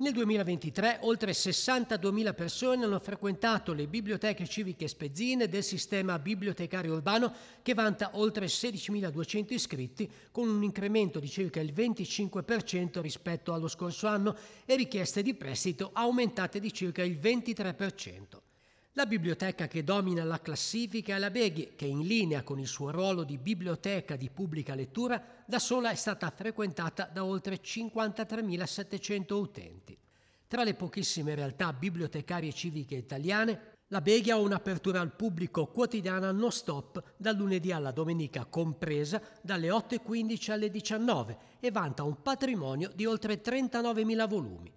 Nel 2023 oltre 62.000 persone hanno frequentato le biblioteche civiche spezzine del sistema bibliotecario urbano che vanta oltre 16.200 iscritti con un incremento di circa il 25% rispetto allo scorso anno e richieste di prestito aumentate di circa il 23%. La biblioteca che domina la classifica è la Beghi, che in linea con il suo ruolo di biblioteca di pubblica lettura da sola è stata frequentata da oltre 53.700 utenti. Tra le pochissime realtà bibliotecarie civiche italiane, la Beghi ha un'apertura al pubblico quotidiana non stop dal lunedì alla domenica compresa dalle 8.15 alle 19 e vanta un patrimonio di oltre 39.000 volumi.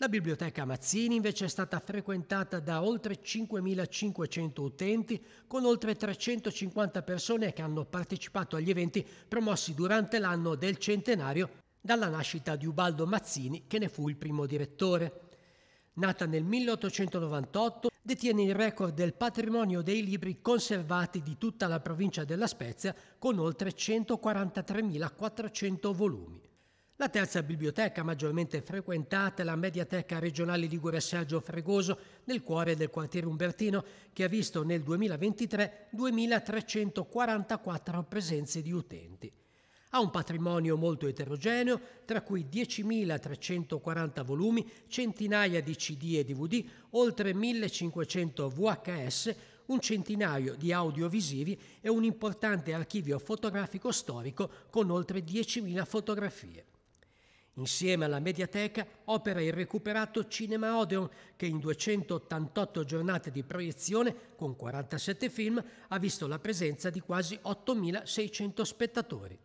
La biblioteca Mazzini invece è stata frequentata da oltre 5.500 utenti, con oltre 350 persone che hanno partecipato agli eventi promossi durante l'anno del centenario dalla nascita di Ubaldo Mazzini, che ne fu il primo direttore. Nata nel 1898, detiene il record del patrimonio dei libri conservati di tutta la provincia della Spezia, con oltre 143.400 volumi. La terza biblioteca maggiormente frequentata è la Mediateca regionale Ligure Sergio Fregoso nel cuore del quartiere Umbertino che ha visto nel 2023 2.344 presenze di utenti. Ha un patrimonio molto eterogeneo, tra cui 10.340 volumi, centinaia di CD e DVD, oltre 1.500 VHS, un centinaio di audiovisivi e un importante archivio fotografico storico con oltre 10.000 fotografie. Insieme alla Mediateca opera il recuperato Cinema Odeon, che in 288 giornate di proiezione, con 47 film, ha visto la presenza di quasi 8.600 spettatori.